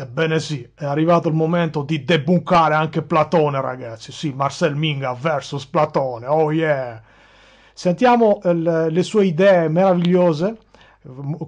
Ebbene sì, è arrivato il momento di debunkare anche Platone, ragazzi. Sì, Marcel Minga versus Platone. Oh yeah! Sentiamo eh, le sue idee meravigliose,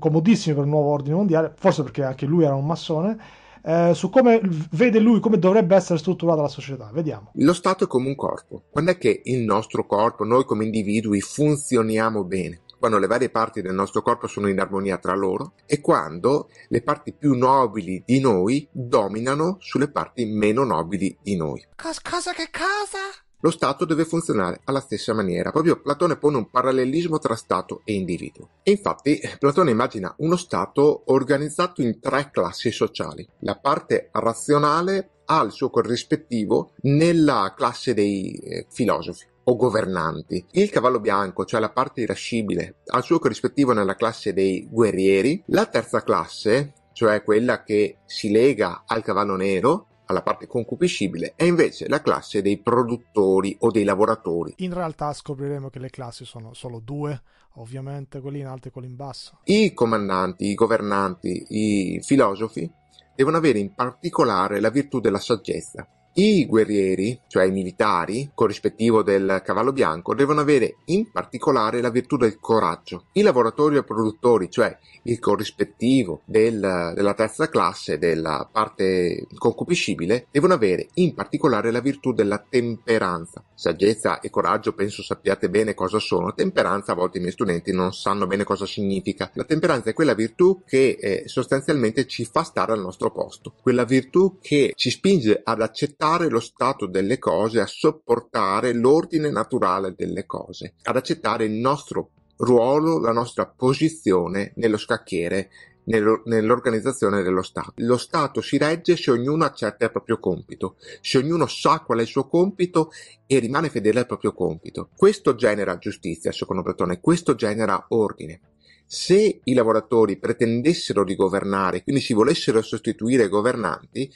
comodissime per il nuovo ordine mondiale, forse perché anche lui era un massone, eh, su come vede lui, come dovrebbe essere strutturata la società. Vediamo. Lo Stato è come un corpo. Quando è che il nostro corpo, noi come individui, funzioniamo bene? quando le varie parti del nostro corpo sono in armonia tra loro e quando le parti più nobili di noi dominano sulle parti meno nobili di noi. Cos- cosa che cosa? Lo Stato deve funzionare alla stessa maniera. Proprio Platone pone un parallelismo tra Stato e individuo. E infatti Platone immagina uno Stato organizzato in tre classi sociali. La parte razionale ha il suo corrispettivo nella classe dei eh, filosofi o governanti. Il cavallo bianco, cioè la parte irascibile, ha il suo corrispettivo nella classe dei guerrieri. La terza classe, cioè quella che si lega al cavallo nero, alla parte concupiscibile, è invece la classe dei produttori o dei lavoratori. In realtà scopriremo che le classi sono solo due, ovviamente quelli in alto e quelli in basso. I comandanti, i governanti, i filosofi devono avere in particolare la virtù della saggezza, i guerrieri, cioè i militari, corrispettivo del cavallo bianco, devono avere in particolare la virtù del coraggio. I lavoratori e produttori, cioè il corrispettivo del, della terza classe, della parte concupiscibile, devono avere in particolare la virtù della temperanza. Saggezza e coraggio penso sappiate bene cosa sono. Temperanza a volte i miei studenti non sanno bene cosa significa. La temperanza è quella virtù che eh, sostanzialmente ci fa stare al nostro posto, quella virtù che ci spinge ad accettare accettare lo stato delle cose, a sopportare l'ordine naturale delle cose, ad accettare il nostro ruolo, la nostra posizione nello scacchiere nell'organizzazione dello Stato. Lo Stato si regge se ognuno accetta il proprio compito, se ognuno sa qual è il suo compito e rimane fedele al proprio compito. Questo genera giustizia, secondo Platone, questo genera ordine. Se i lavoratori pretendessero di governare, quindi si volessero sostituire ai governanti,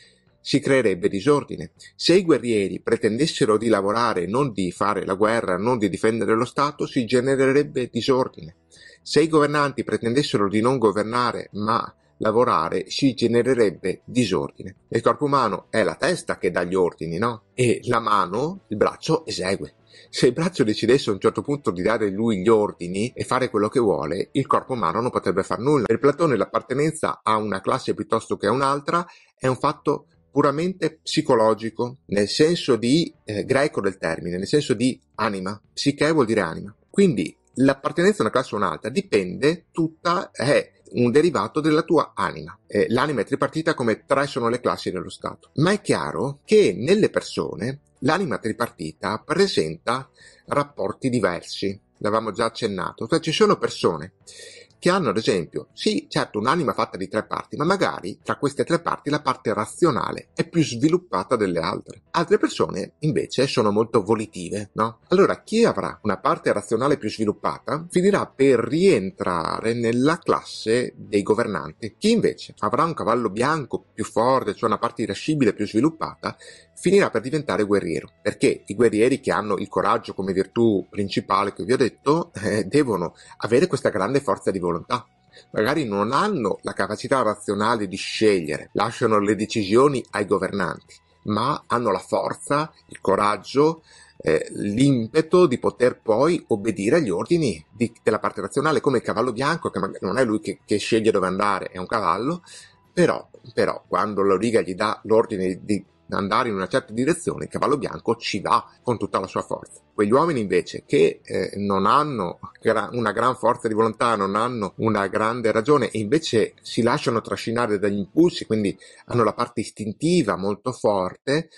si creerebbe disordine. Se i guerrieri pretendessero di lavorare, non di fare la guerra, non di difendere lo Stato, si genererebbe disordine. Se i governanti pretendessero di non governare, ma lavorare si genererebbe disordine. Il corpo umano è la testa che dà gli ordini, no? E la mano, il braccio, esegue. Se il braccio decidesse a un certo punto di dare lui gli ordini e fare quello che vuole, il corpo umano non potrebbe far nulla. Per Platone l'appartenenza a una classe piuttosto che a un'altra è un fatto puramente psicologico, nel senso di eh, greco del termine, nel senso di anima. Psiche vuol dire anima. Quindi l'appartenenza a una classe o un'altra dipende tutta, è eh, un derivato della tua anima. Eh, l'anima è tripartita come tre sono le classi dello Stato. Ma è chiaro che nelle persone l'anima tripartita presenta rapporti diversi. L'avevamo già accennato, cioè ci sono persone che hanno ad esempio, sì, certo, un'anima fatta di tre parti, ma magari tra queste tre parti la parte razionale è più sviluppata delle altre. Altre persone invece sono molto volitive, no? Allora chi avrà una parte razionale più sviluppata finirà per rientrare nella classe dei governanti. Chi invece avrà un cavallo bianco più forte, cioè una parte irascibile più sviluppata, finirà per diventare guerriero, perché i guerrieri che hanno il coraggio come virtù principale che vi ho detto eh, devono avere questa grande forza di volontà volontà. Magari non hanno la capacità razionale di scegliere, lasciano le decisioni ai governanti, ma hanno la forza, il coraggio, eh, l'impeto di poter poi obbedire agli ordini di, della parte razionale, come il cavallo bianco, che non è lui che, che sceglie dove andare, è un cavallo, però, però quando riga gli dà l'ordine di andare in una certa direzione, il cavallo bianco ci va con tutta la sua forza. Quegli uomini invece che eh, non hanno gra- una gran forza di volontà, non hanno una grande ragione e invece si lasciano trascinare dagli impulsi, quindi hanno la parte istintiva molto forte,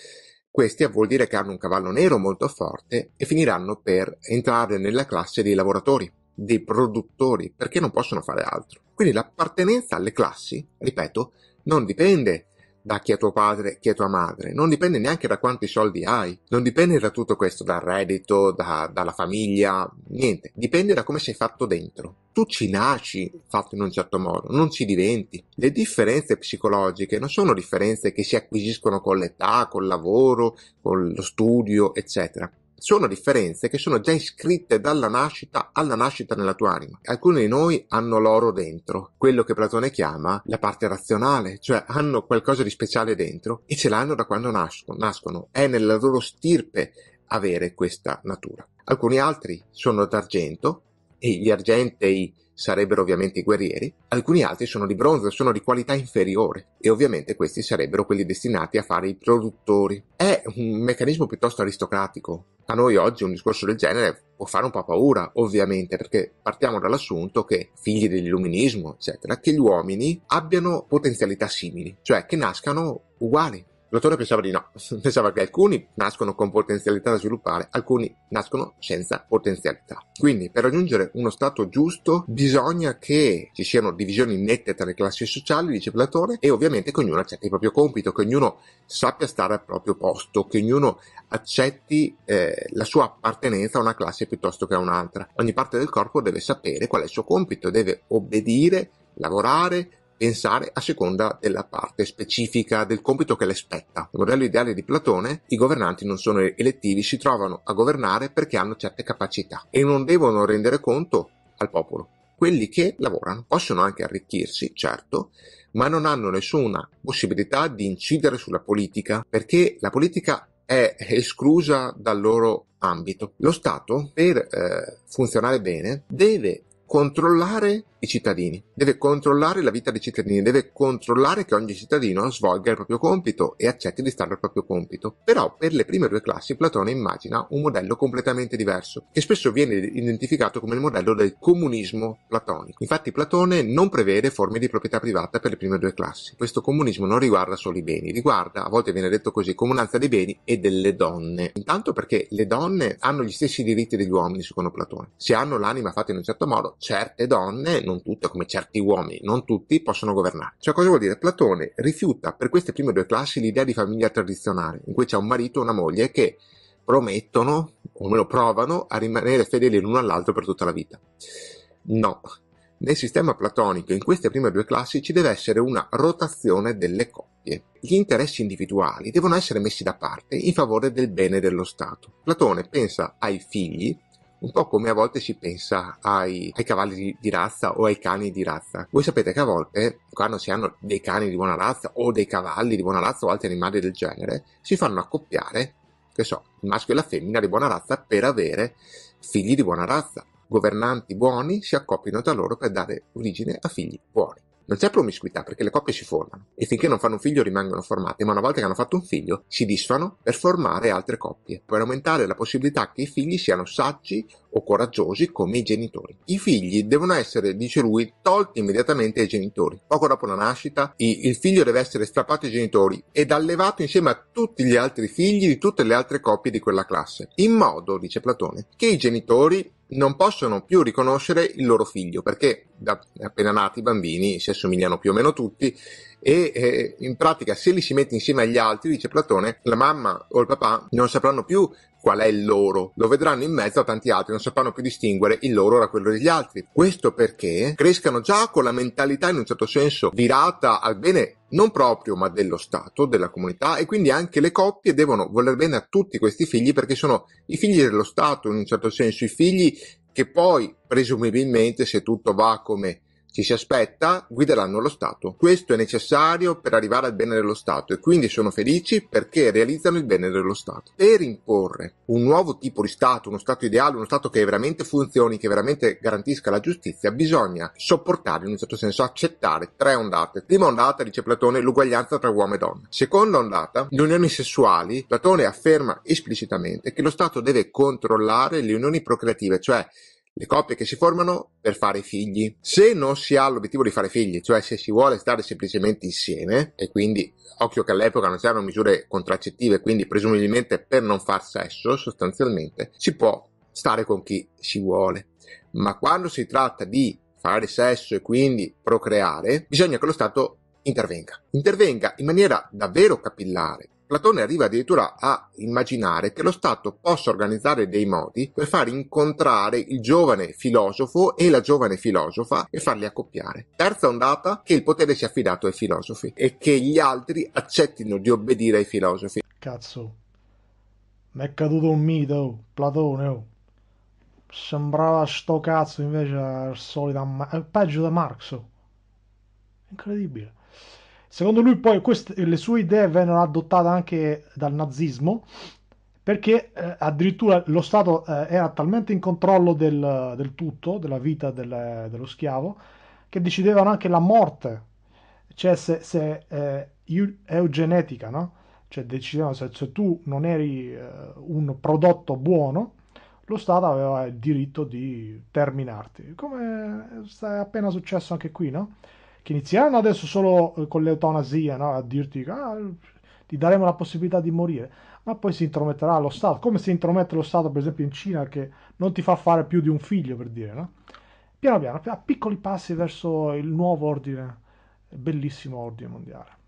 questi vuol dire che hanno un cavallo nero molto forte e finiranno per entrare nella classe dei lavoratori, dei produttori, perché non possono fare altro. Quindi l'appartenenza alle classi, ripeto, non dipende da chi è tuo padre, chi è tua madre, non dipende neanche da quanti soldi hai, non dipende da tutto questo, dal reddito, da, dalla famiglia, niente, dipende da come sei fatto dentro. Tu ci nasci fatto in un certo modo, non ci diventi. Le differenze psicologiche non sono differenze che si acquisiscono con l'età, col lavoro, con lo studio, eccetera sono differenze che sono già iscritte dalla nascita alla nascita nella tua anima. Alcuni di noi hanno l'oro dentro, quello che Platone chiama la parte razionale, cioè hanno qualcosa di speciale dentro e ce l'hanno da quando nascono. nascono. È nella loro stirpe avere questa natura. Alcuni altri sono d'argento e gli argentei sarebbero ovviamente i guerrieri, alcuni altri sono di bronzo, sono di qualità inferiore e ovviamente questi sarebbero quelli destinati a fare i produttori. È un meccanismo piuttosto aristocratico. A noi oggi un discorso del genere può fare un po' paura, ovviamente, perché partiamo dall'assunto che, figli dell'illuminismo, eccetera, che gli uomini abbiano potenzialità simili, cioè che nascano uguali, L'autore pensava di no, pensava che alcuni nascono con potenzialità da sviluppare, alcuni nascono senza potenzialità. Quindi per raggiungere uno stato giusto bisogna che ci siano divisioni nette tra le classi sociali, dice Platone, e ovviamente che ognuno accetti il proprio compito, che ognuno sappia stare al proprio posto, che ognuno accetti eh, la sua appartenenza a una classe piuttosto che a un'altra. Ogni parte del corpo deve sapere qual è il suo compito, deve obbedire, lavorare, pensare a seconda della parte specifica del compito che le spetta. Nel modello ideale di Platone, i governanti non sono elettivi, si trovano a governare perché hanno certe capacità e non devono rendere conto al popolo. Quelli che lavorano possono anche arricchirsi, certo, ma non hanno nessuna possibilità di incidere sulla politica perché la politica è esclusa dal loro ambito. Lo Stato, per eh, funzionare bene, deve controllare i cittadini, deve controllare la vita dei cittadini, deve controllare che ogni cittadino svolga il proprio compito e accetti di stare al proprio compito. Però per le prime due classi Platone immagina un modello completamente diverso, che spesso viene identificato come il modello del comunismo platonico. Infatti Platone non prevede forme di proprietà privata per le prime due classi. Questo comunismo non riguarda solo i beni, riguarda, a volte viene detto così, comunanza dei beni e delle donne. Intanto perché le donne hanno gli stessi diritti degli uomini, secondo Platone. Se hanno l'anima fatta in un certo modo, certe donne, non tutte come certi uomini, non tutti possono governare. Cioè cosa vuol dire? Platone rifiuta per queste prime due classi l'idea di famiglia tradizionale, in cui c'è un marito e una moglie che promettono, o almeno provano, a rimanere fedeli l'uno all'altro per tutta la vita. No, nel sistema platonico, in queste prime due classi, ci deve essere una rotazione delle coppie. Gli interessi individuali devono essere messi da parte in favore del bene dello Stato. Platone pensa ai figli un po' come a volte si pensa ai, ai cavalli di, di, razza o ai cani di razza. Voi sapete che a volte, quando si hanno dei cani di buona razza o dei cavalli di buona razza o altri animali del genere, si fanno accoppiare, che so, il maschio e la femmina di buona razza per avere figli di buona razza. Governanti buoni si accoppiano tra loro per dare origine a figli buoni. Non c'è promiscuità perché le coppie si formano e finché non fanno un figlio rimangono formate, ma una volta che hanno fatto un figlio si disfano per formare altre coppie, per aumentare la possibilità che i figli siano saggi o coraggiosi come i genitori. I figli devono essere, dice lui, tolti immediatamente ai genitori. Poco dopo la nascita il figlio deve essere strappato ai genitori ed allevato insieme a tutti gli altri figli di tutte le altre coppie di quella classe, in modo, dice Platone, che i genitori non possono più riconoscere il loro figlio perché da appena nati i bambini si assomigliano più o meno tutti e eh, in pratica se li si mette insieme agli altri, dice Platone, la mamma o il papà non sapranno più qual è il loro, lo vedranno in mezzo a tanti altri, non sapranno più distinguere il loro da quello degli altri. Questo perché crescano già con la mentalità in un certo senso virata al bene non proprio, ma dello Stato, della comunità, e quindi anche le coppie devono voler bene a tutti questi figli perché sono i figli dello Stato in un certo senso, i figli che poi presumibilmente se tutto va come ci si aspetta guideranno lo Stato. Questo è necessario per arrivare al bene dello Stato e quindi sono felici perché realizzano il bene dello Stato. Per imporre un nuovo tipo di Stato, uno Stato ideale, uno Stato che veramente funzioni, che veramente garantisca la giustizia, bisogna sopportare, in un certo senso accettare tre ondate. Prima ondata, dice Platone, l'uguaglianza tra uomo e donna. Seconda ondata, le unioni sessuali. Platone afferma esplicitamente che lo Stato deve controllare le unioni procreative, cioè le coppie che si formano per fare figli. Se non si ha l'obiettivo di fare figli, cioè se si vuole stare semplicemente insieme, e quindi occhio che all'epoca non c'erano misure contraccettive, quindi presumibilmente per non far sesso sostanzialmente, si può stare con chi si vuole. Ma quando si tratta di fare sesso e quindi procreare, bisogna che lo Stato intervenga. Intervenga in maniera davvero capillare, Platone arriva addirittura a immaginare che lo Stato possa organizzare dei modi per far incontrare il giovane filosofo e la giovane filosofa e farli accoppiare. Terza ondata, che il potere sia affidato ai filosofi e che gli altri accettino di obbedire ai filosofi. Cazzo, mi è caduto un mito, Platone, oh. Sembrava sto cazzo, invece solita... Ma- peggio da Marx. Oh. Incredibile. Secondo lui poi queste, le sue idee vennero adottate anche dal nazismo perché eh, addirittura lo Stato eh, era talmente in controllo del, del tutto, della vita del, dello schiavo, che decidevano anche la morte, cioè se, se eh, eugenetica, no? cioè decidevano se, se tu non eri eh, un prodotto buono, lo Stato aveva il diritto di terminarti, come eh, è appena successo anche qui, no? che iniziano adesso solo eh, con l'eutanasia no? a dirti ah, ti daremo la possibilità di morire ma poi si intrometterà lo Stato come si intromette lo Stato per esempio in Cina che non ti fa fare più di un figlio per dire no? piano piano a piccoli passi verso il nuovo ordine bellissimo ordine mondiale